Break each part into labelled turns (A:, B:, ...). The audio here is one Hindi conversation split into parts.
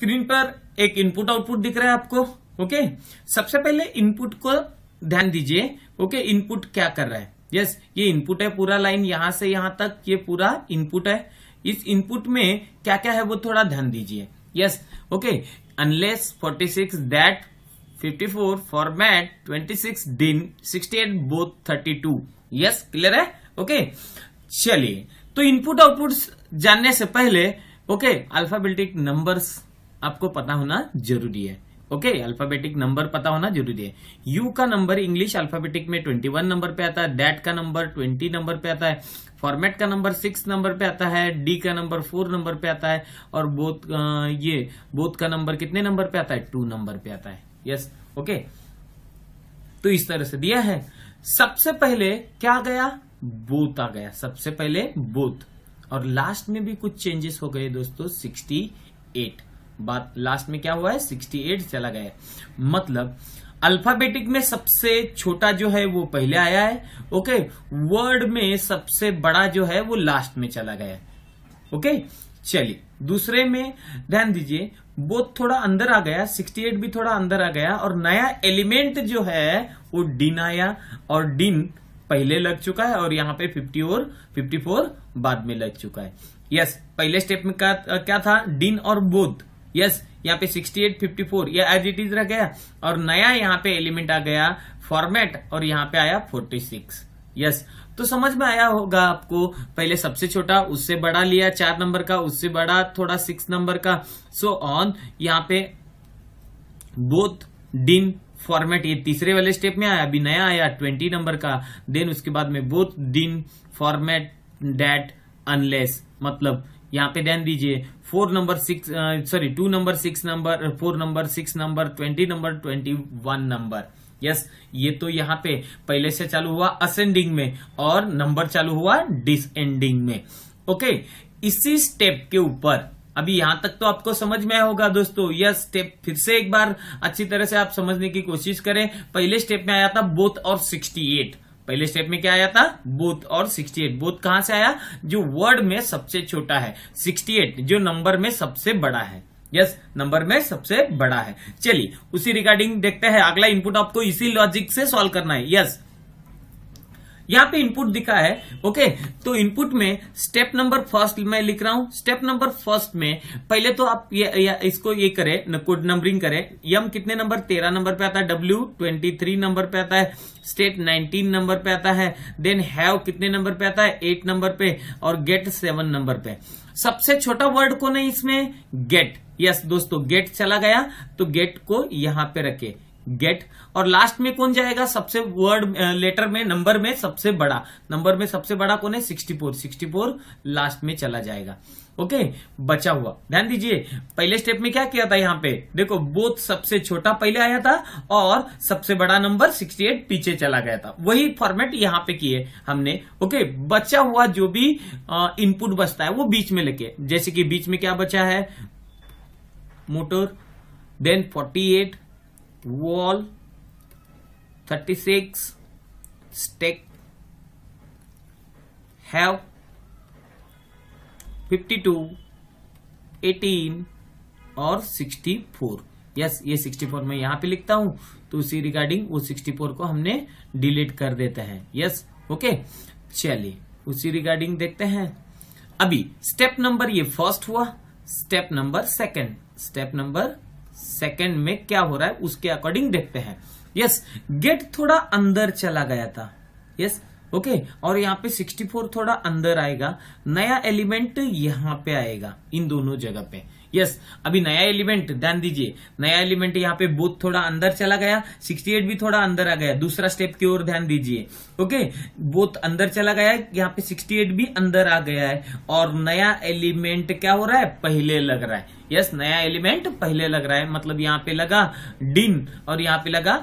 A: स्क्रीन पर एक इनपुट आउटपुट दिख रहा है आपको ओके सबसे पहले इनपुट को ध्यान दीजिए ओके इनपुट क्या कर रहा है यस yes, ये इनपुट है पूरा लाइन यहां से यहां तक ये पूरा इनपुट है इस इनपुट में क्या क्या है वो थोड़ा ध्यान दीजिए yes okay unless 46 that fifty four format 26 दिन 68 बोथ थर्टी यस क्लियर है ओके okay, चलिए तो इनपुट आउटपुट जानने से पहले ओके अल्फाबेटिक नंबर्स आपको पता होना जरूरी है ओके okay, अल्फाबेटिक नंबर पता होना जरूरी है यू का नंबर इंग्लिश अल्फाबेटिक में 21 नंबर पे आता है डेट का नंबर 20 नंबर पे आता है फॉर्मेट का नंबर सिक्स नंबर पे आता है डी का नंबर फोर नंबर पे आता है और बोथ uh, ये बोथ का नंबर कितने नंबर पे आता है टू नंबर पे आता है यस yes, ओके okay. तो इस तरह से दिया है सबसे पहले क्या आ गया बोथ आ गया सबसे पहले बोथ और लास्ट में भी कुछ चेंजेस हो गए दोस्तों सिक्सटी एट बात लास्ट में क्या हुआ है 68 चला गया मतलब अल्फाबेटिक में सबसे छोटा जो है वो पहले आया है ओके वर्ड में सबसे बड़ा जो है वो लास्ट में चला गया है ओके चलिए दूसरे में ध्यान दीजिए वो थोड़ा अंदर आ गया 68 भी थोड़ा अंदर आ गया और नया एलिमेंट जो है वो डिन आया और डिन पहले लग चुका है और यहाँ पे 50 और 54 बाद में लग चुका है यस पहले स्टेप में क्या क्या था डिन और बोध यस यहाँ पे फिफ्टी फोर ये एज इट इज रह गया और नया यहाँ पे एलिमेंट आ गया फॉर्मेट और यहाँ पे आया 46 यस तो समझ में आया होगा आपको पहले सबसे छोटा उससे बड़ा लिया चार नंबर का उससे बड़ा थोड़ा सिक्स नंबर का सो ऑन यहाँ पे बोथ डिन फॉर्मेट ये तीसरे वाले स्टेप में आया अभी नया आया ट्वेंटी नंबर का देन उसके बाद में बोथ डिन फॉर्मेट डेट अनलेस मतलब यहाँ पे देन दीजिए four number six sorry two number six number four number six number twenty number twenty one number yes ये तो यहाँ पे पहले से चालू हुआ असेंडिंग में और नंबर चालू हुआ डिसेंडिंग में ओके इसी स्टेप के ऊपर अभी यहां तक तो आपको समझ में होगा दोस्तों यह स्टेप फिर से एक बार अच्छी तरह से आप समझने की कोशिश करें पहले स्टेप में आया था बोथ और सिक्सटी एट पहले स्टेप में क्या आया था बूथ और 68 बूथ कहां से आया जो वर्ड में सबसे छोटा है 68 जो नंबर में सबसे बड़ा है यस yes, नंबर में सबसे बड़ा है चलिए उसी रिगार्डिंग देखते हैं अगला इनपुट आपको इसी लॉजिक से सॉल्व करना है यस yes, यहाँ पे इनपुट दिखा है ओके तो इनपुट में स्टेप नंबर फर्स्ट मैं लिख रहा हूं स्टेप नंबर फर्स्ट में पहले तो आप ये, ये इसको ये करें कोड नंबरिंग करें यम कितने नंबर तेरह नंबर पे आता है डब्ल्यू ट्वेंटी थ्री नंबर पे आता है स्टेट नाइनटीन नंबर पे आता है देन हैव कितने नंबर पे आता है एट नंबर पे और गेट सेवन नंबर पे सबसे छोटा वर्ड कौन है इसमें गेट यस दोस्तों गेट चला गया तो गेट को यहां पे रखे गेट और लास्ट में कौन जाएगा सबसे वर्ड लेटर में नंबर में सबसे बड़ा नंबर में सबसे बड़ा कौन है sixty four sixty four last में चला जाएगा ओके okay, बचा हुआ ध्यान दीजिए पहले स्टेप में क्या किया था यहाँ पे देखो बोथ सबसे छोटा पहले आया था और सबसे बड़ा नंबर 68 पीछे चला गया था वही फॉर्मेट यहाँ पे किए हमने ओके okay, बचा हुआ जो भी इनपुट बचता है वो बीच में लेके जैसे कि बीच में क्या बचा है motor then 48 wall 36 stick have 52 18 और 64 यस yes, ये 64 मैं यहां पे लिखता हूं तो उसी रिगार्डिंग वो 64 को हमने डिलीट कर देते हैं यस ओके चलिए उसी रिगार्डिंग देखते हैं अभी स्टेप नंबर ये फर्स्ट हुआ step number second step number second में क्या हो रहा है उसके अकॉर्डिंग देखते हैं यस गेट थोड़ा अंदर चला गया था यस ओके okay, और यहाँ पे 64 थोड़ा अंदर आएगा नया एलिमेंट यहाँ पे आएगा इन दोनों जगह पे यस अभी नया एलिमेंट ध्यान दीजिए नया एलिमेंट यहाँ पे बोथ थोड़ा अंदर चला गया 68 भी थोड़ा अंदर आ गया दूसरा स्टेप की ओर ध्यान दीजिए ओके बोथ अंदर चला गया है यहाँ पे 68 भी अंदर आ गया है और नया एलिमेंट क्या हो रहा है पहले लग रहा है यस नया एलिमेंट पहले लग रहा है मतलब यहाँ पे लगा डिन और यहाँ पे लगा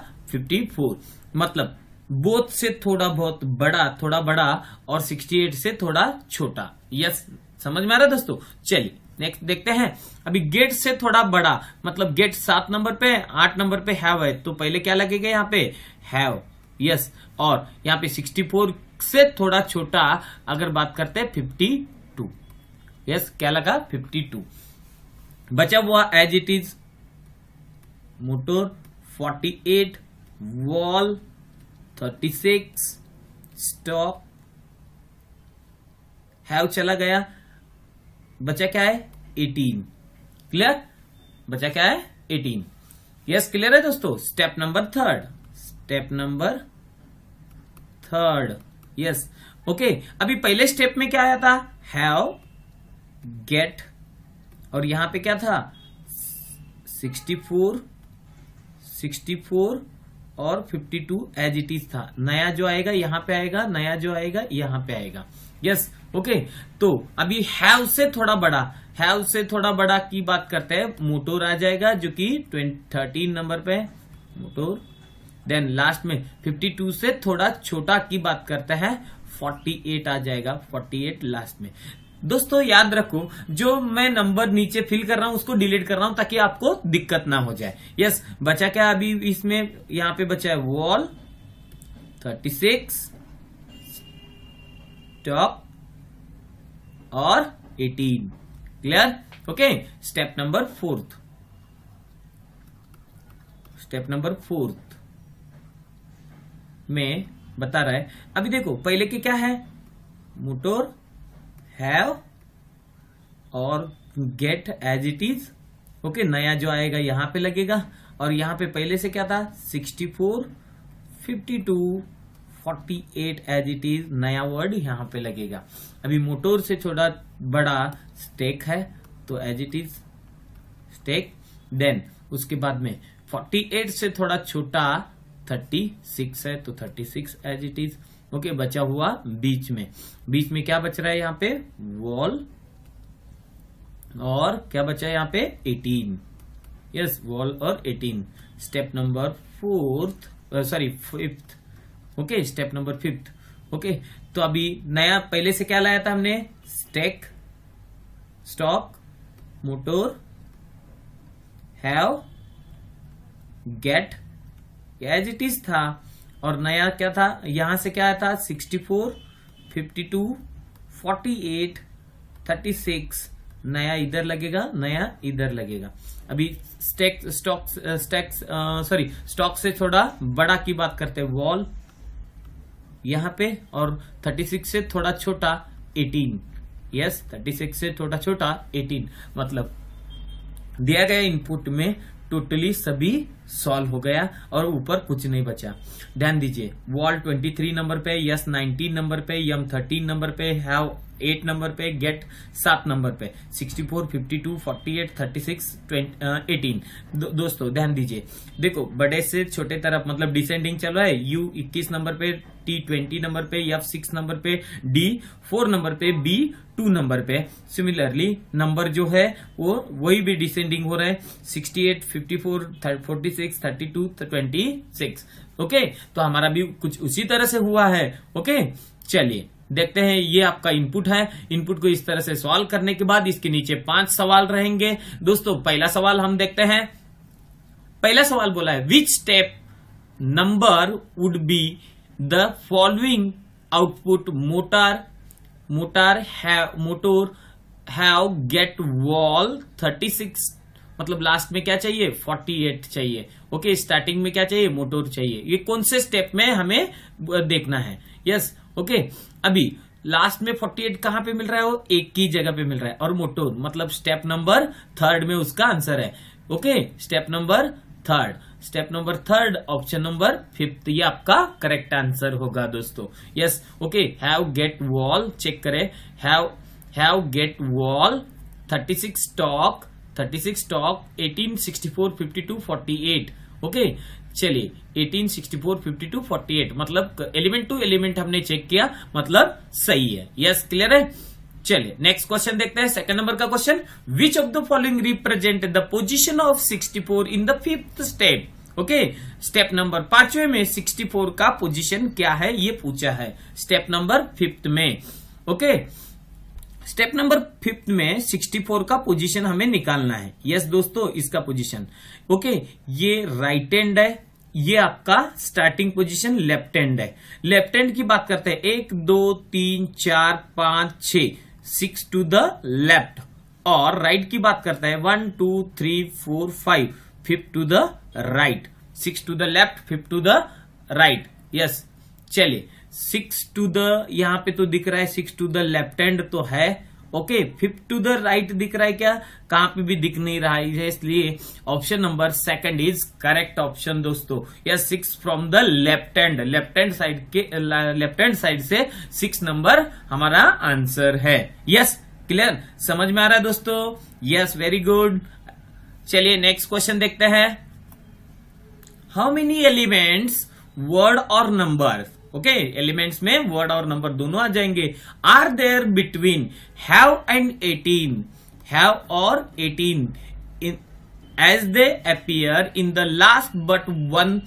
A: फोर मतलब बोथ से थोड़ा बहुत बड़ा थोड़ा बड़ा और एट से थोड़ा छोटा यस समझ में आ रहा है दोस्तों चलिए नेक्स्ट देखते हैं अभी गेट से थोड़ा बड़ा मतलब गेट सात नंबर पे आठ नंबर पे हैव है तो पहले क्या लगेगा यहाँ पे हैव यस yes. और यहाँ पे सिक्सटी फोर से थोड़ा छोटा अगर बात करते हैं फिफ्टी टू यस क्या लगा फिफ्टी टू बचा हुआ as it is motor forty eight wall thirty six stock have चला गया बचा क्या है एटीन क्लियर बचा क्या है एटीन यस क्लियर है दोस्तों step number third step number third yes okay अभी पहले स्टेप में क्या आया था हैव गेट और यहां पे क्या था सिक्सटी फोर सिक्सटी फोर और fifty two as it is था नया जो आएगा यहां पे आएगा नया जो आएगा यहां पे आएगा यस yes, ओके तो अभी हैव से थोड़ा बड़ा हैव से थोड़ा बड़ा की बात करते हैं मोटोर आ जाएगा जो कि थर्टीन नंबर पे मोटोर देन लास्ट में फिफ्टी टू से थोड़ा छोटा की बात करते हैं एट आ जाएगा फोर्टी एट लास्ट में दोस्तों याद रखो जो मैं नंबर नीचे फिल कर रहा हूं उसको डिलीट कर रहा हूं ताकि आपको दिक्कत ना हो जाए यस बचा क्या अभी इसमें यहां पे बचा है वॉल थर्टी सिक्स टॉप और 18 clear okay step number fourth step number fourth में बता रहा है अभी देखो पहले के क्या है मोटोर हैव और get as it is okay नया जो आएगा यहां पे लगेगा और यहां पे पहले से क्या था 64 52 48 एज इट इज नया वर्ड यहाँ पे लगेगा अभी मोटोर से छोटा बड़ा स्टेक है तो as it is stake then उसके बाद में 48 से थोड़ा छोटा 36 है तो 36 एज इट इज ओके बचा हुआ बीच में बीच में क्या बच रहा है यहाँ पे वॉल और क्या बचा है यहाँ पे 18 यस yes, वॉल और 18 step number fourth sorry fifth okay step number fifth okay तो अभी नया पहले से क्या लाया था हमने stake stock motor have get as it is था और नया क्या था यहां से क्या आया था sixty four fifty two forty eight thirty six नया इधर लगेगा नया इधर लगेगा अभी stake stock stakes sorry stock से थोड़ा बड़ा की बात करते हैं वॉल यहाँ पे और 36 से थोड़ा छोटा 18 यस yes, 36 से थोड़ा छोटा 18 मतलब दिया गया इनपुट में टोटली सभी सॉल्व हो गया और ऊपर कुछ नहीं बचा ध्यान दीजिए वॉल 23 नंबर पे यस 19 नंबर पे यम 13 नंबर पे हैव एट नंबर पे गेट सात नंबर पे sixty four fifty two forty eight thirty six eighteen दोस्तों ध्यान दीजिए देखो बड़े से छोटे तरफ मतलब डिसेंडिंग चल रहा है यू इक्कीस नंबर पे टी ट्वेंटी नंबर पे एफ सिक्स नंबर पे डी फोर नंबर पे बी टू नंबर पे सिमिलरली नंबर जो है वो वही भी डिसेंडिंग हो रहा है sixty eight fifty four forty six thirty two twenty six okay तो हमारा भी कुछ उसी तरह से हुआ है ओके okay? चलिए देखते हैं ये आपका इनपुट है इनपुट को इस तरह से सॉल्व करने के बाद इसके नीचे पांच सवाल रहेंगे दोस्तों पहला सवाल हम देखते हैं पहला सवाल बोला है which step number would be the following output motor motor motor have get wall thirty six मतलब लास्ट में क्या चाहिए फोर्टी एट चाहिए ओके स्टार्टिंग में क्या चाहिए मोटोर चाहिए ये कौन से स्टेप में हमें देखना है यस ओके अभी लास्ट में 48 एट कहां पे मिल रहा है वो एक की जगह पे मिल रहा है और मोटो मतलब स्टेप नंबर थर्ड में उसका आंसर है okay step number third step number third option number fifth ये आपका करेक्ट आंसर होगा दोस्तों yes okay have get wall check करें have have get wall 36 stock 36 stock 18 64 52 48 okay चलिए 1864 52 48 मतलब एलिमेंट टू एलिमेंट हमने चेक किया मतलब सही है यस yes, क्लियर है चलिए नेक्स्ट क्वेश्चन देखते हैं सेकंड नंबर का question which of the following represent the position of 64 in the fifth step okay step number पांचवे में 64 का पोजीशन क्या है ये पूछा है स्टेप नंबर फिफ्थ में okay okay? Step number fifth में 64 का पोजीशन हमें निकालना है यस yes, दोस्तों इसका पोजीशन ओके ये राइट हैंड है ये आपका स्टार्टिंग पोजीशन लेफ्ट एंड है लेफ्ट एंड की बात करते हैं एक दो तीन चार पांच छ सिक्स टू द लेफ्ट और राइट की बात करता है one two three four five fifth to the right six to the left fifth to the right yes चलिए सिक्स टू द यहाँ पे तो दिख रहा है six to the left hand तो है okay fifth to the right दिख रहा है क्या कहां पे भी दिख नहीं रहा है इसलिए option number second is correct option दोस्तों या six from the left hand left end side के लेफ्ट हैंड साइड से सिक्स नंबर हमारा आंसर है यस क्लियर समझ में आ रहा है दोस्तों यस वेरी गुड चलिए नेक्स्ट क्वेश्चन देखते हैं हाउ मेनी एलिमेंट्स वर्ड और नंबर्स ओके okay, एलिमेंट्स में वर्ड और नंबर दोनों आ जाएंगे are there between have and eighteen have और eighteen as they appear in the last but one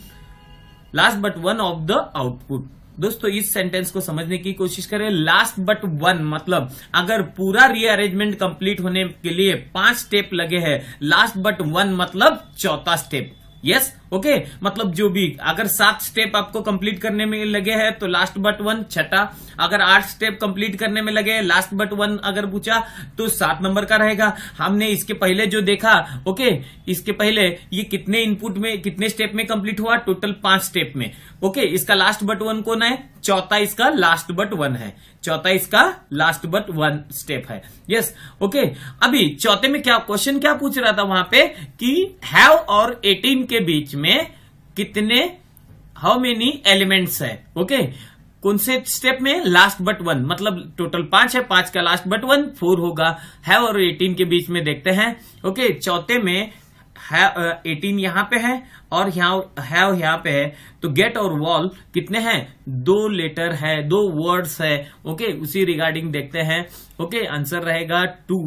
A: last but one of the output दोस्तों इस सेंटेंस को समझने की कोशिश करें लास्ट बट वन मतलब अगर पूरा रीअरेंजमेंट कंप्लीट होने के लिए पांच स्टेप लगे हैं लास्ट बट वन मतलब चौथा स्टेप यस ओके मतलब जो भी अगर सात स्टेप आपको कंप्लीट करने में लगे हैं तो लास्ट बट वन छठा अगर आठ स्टेप कंप्लीट करने में लगे लास्ट बट वन अगर पूछा तो सात नंबर का रहेगा हमने इसके पहले जो देखा ओके okay? इसके पहले ये कितने इनपुट में कितने स्टेप में कंप्लीट हुआ टोटल पांच स्टेप में ओके okay? इसका लास्ट बट वन कौन है चौथा इसका लास्ट बट वन है चौथा इसका लास्ट बट वन स्टेप है यस yes, ओके okay. अभी चौथे में क्या क्वेश्चन क्या पूछ रहा था वहां पे कि हैव और एटीन के बीच में कितने हाउ मेनी एलिमेंट्स है ओके okay? कौन से स्टेप में लास्ट बट वन मतलब टोटल पांच है पांच का लास्ट बट वन फोर होगा है और एटीन के बीच में देखते हैं ओके चौथे में एटीन एटीन यहां पे है और यहाँ हैव यहाँ पे है तो गेट और वॉल कितने हैं दो लेटर है दो वर्ड्स है ओके उसी रिगार्डिंग देखते हैं ओके आंसर रहेगा two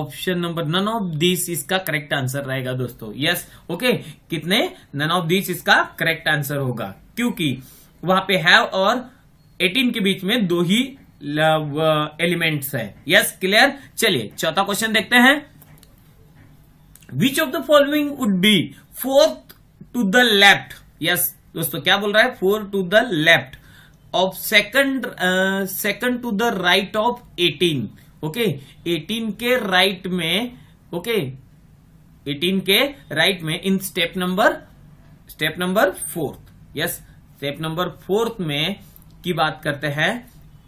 A: option number none of this इसका करेक्ट आंसर रहेगा दोस्तों यस ओके कितने नन ऑफ दिस इसका करेक्ट आंसर होगा क्योंकि वहां पे हैव और एटीन के बीच में दो ही एलिमेंट्स है यस क्लियर चलिए चौथा क्वेश्चन देखते हैं which of the following would be fourth to the left yes दोस्तों क्या बोल रहा है four to the left of second second to the right of eighteen okay eighteen के राइट right में ओके okay, एटीन के राइट right में in step number step number fourth yes step number fourth में की बात करते हैं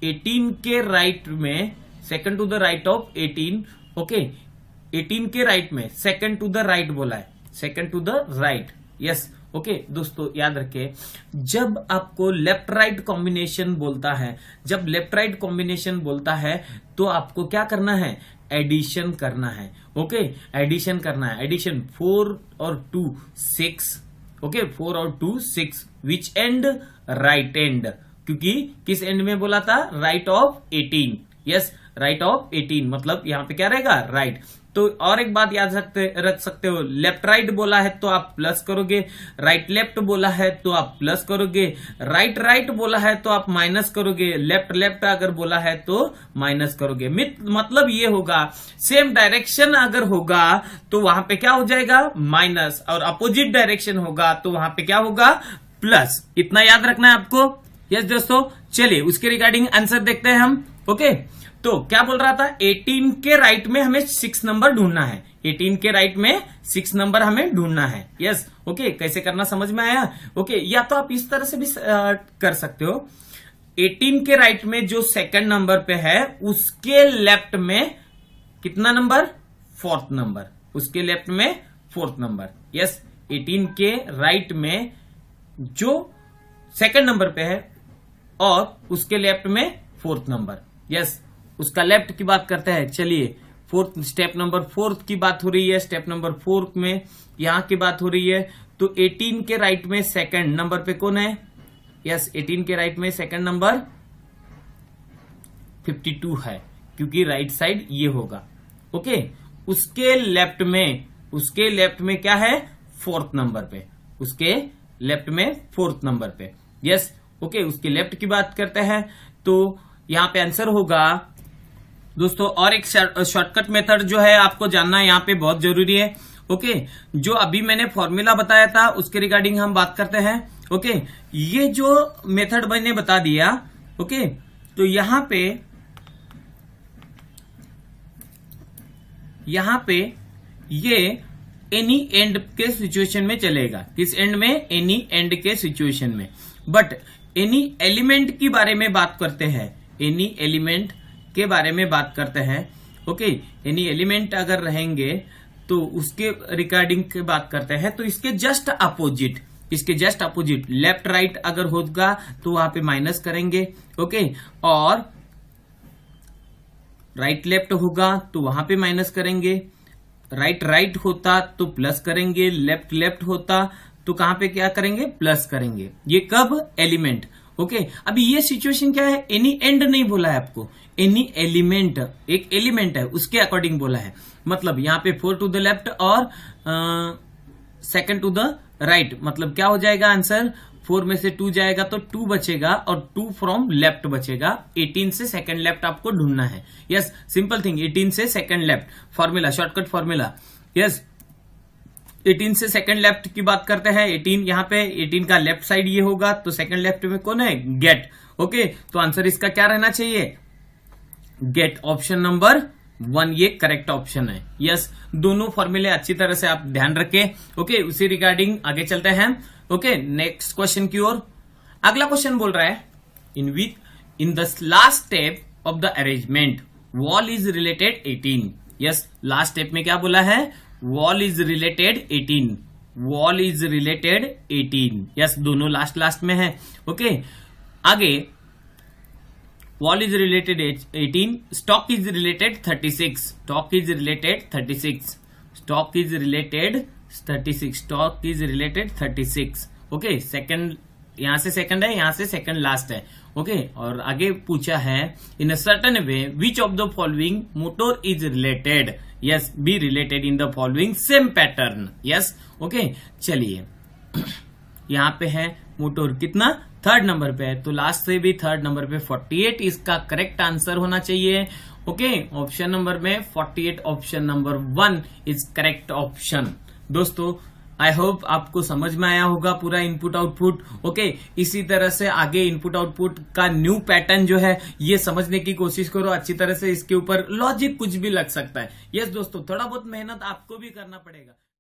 A: एटीन के राइट right में second to the right of eighteen okay eighteen के राइट में सेकंड टू द राइट बोला है second to the right yes okay दोस्तों याद रखे जब आपको लेफ्ट राइट कॉम्बिनेशन बोलता है जब लेफ्ट राइट कॉम्बिनेशन बोलता है तो आपको क्या करना है एडिशन करना है ओके okay? एडिशन करना है एडिशन फोर और टू सिक्स ओके फोर और two six which end right end क्योंकि किस एंड में बोला था right of eighteen yes right of eighteen मतलब यहां पे क्या रहेगा राइट right. तो और एक बात याद सकते रख सकते हो लेफ्ट राइट बोला है तो आप प्लस करोगे राइट लेफ्ट बोला है तो आप प्लस करोगे राइट राइट बोला है तो आप माइनस करोगे लेफ्ट लेफ्ट अगर बोला है तो माइनस करोगे मतलब ये होगा सेम डायरेक्शन अगर होगा तो वहां पे क्या हो जाएगा माइनस और अपोजिट डायरेक्शन होगा तो वहां पे क्या होगा प्लस इतना याद रखना है आपको यस दोस्तों चलिए उसके रिगार्डिंग आंसर देखते हैं हम ओके okay? तो क्या बोल रहा था 18 के राइट में हमें सिक्स नंबर ढूंढना है 18 के राइट में सिक्स नंबर हमें ढूंढना है यस yes, ओके okay, कैसे करना समझ में आया ओके okay, या तो आप इस तरह से भी कर सकते हो 18 के राइट में जो सेकंड नंबर पे है उसके लेफ्ट में कितना नंबर फोर्थ नंबर उसके लेफ्ट में फोर्थ नंबर यस एटीन के राइट में जो सेकंड नंबर पे है और उसके लेफ्ट में फोर्थ नंबर यस उसका लेफ्ट की बात करते हैं चलिए फोर्थ स्टेप नंबर फोर्थ की बात हो रही है स्टेप नंबर फोर्थ में यहां की बात हो रही है तो 18 के राइट में सेकंड नंबर पे कौन है यस एटीन 18 के राइट में सेकंड नंबर 52 है क्योंकि राइट साइड ये होगा ओके उसके लेफ्ट में उसके लेफ्ट में क्या है फोर्थ नंबर पे उसके लेफ्ट में फोर्थ नंबर पे यस yes, ओके उसके लेफ्ट की बात करते हैं तो यहां पे आंसर होगा दोस्तों और एक शॉर्टकट मेथड जो है आपको जानना यहाँ पे बहुत जरूरी है ओके जो अभी मैंने फॉर्मूला बताया था उसके रिगार्डिंग हम बात करते हैं ओके ये जो मेथड मैंने बता दिया ओके तो यहां पे यहां पे ये एनी एंड के सिचुएशन में चलेगा किस एंड में एनी एंड के सिचुएशन में बट एनी एलिमेंट के बारे में बात करते हैं एनी एलिमेंट के बारे में बात करते हैं ओके यानी एलिमेंट अगर रहेंगे तो उसके रिकॉर्डिंग की बात करते हैं तो इसके जस्ट अपोजिट इसके जस्ट अपोजिट लेफ्ट राइट अगर होगा तो वहां पे माइनस करेंगे ओके और राइट लेफ्ट होगा तो वहां पे माइनस करेंगे राइट राइट होता तो प्लस करेंगे लेफ्ट लेफ्ट होता तो कहां पे क्या करेंगे प्लस करेंगे ये कब एलिमेंट ओके अभी ये सिचुएशन क्या है एनी एंड नहीं बोला है आपको एनी एलिमेंट एक एलिमेंट है उसके अकॉर्डिंग बोला है मतलब यहाँ पे फोर टू द लेफ्ट और सेकंड टू द राइट मतलब क्या हो जाएगा आंसर फोर में से टू जाएगा तो टू बचेगा और टू फ्रॉम लेफ्ट बचेगा एटीन से सेकंड लेफ्ट आपको ढूंढना है यस सिंपल थिंग एटीन से second left formula shortcut formula yes 18 से सेकंड लेफ्ट की बात करते हैं 18 यहाँ पे 18 का लेफ्ट साइड ये होगा तो सेकंड लेफ्ट में कौन है गेट ओके तो आंसर इसका क्या रहना चाहिए गेट ऑप्शन नंबर वन ये करेक्ट ऑप्शन है यस yes, दोनों फॉर्मूले अच्छी तरह से आप ध्यान रखें ओके उसी रिगार्डिंग आगे चलते हैं ओके नेक्स्ट क्वेश्चन की ओर अगला क्वेश्चन बोल रहा है in which in the last step of the arrangement wall is related 18 yes last step में क्या बोला है wall is related eighteen wall is related eighteen yes दोनों लास्ट लास्ट में है ओके okay? आगे wall is related eighteen stock is related thirty six stock is related thirty six stock is related thirty six stock is related thirty six okay second यहां से सेकंड है यहां से सेकंड लास्ट है ओके और आगे पूछा है in a certain way which of the following motor is related yes B related in the following same pattern yes okay चलिए यहाँ पे है मोटर कितना थर्ड नंबर पे है तो लास्ट से भी थर्ड नंबर पे 48 इसका करेक्ट आंसर होना चाहिए ओके ऑप्शन नंबर में 48 option number one is correct option दोस्तों आई होप आपको समझ में आया होगा पूरा इनपुट आउटपुट ओके इसी तरह से आगे इनपुट आउटपुट का न्यू पैटर्न जो है ये समझने की कोशिश करो अच्छी तरह से इसके ऊपर लॉजिक कुछ भी लग सकता है यस दोस्तों थोड़ा बहुत मेहनत आपको भी करना पड़ेगा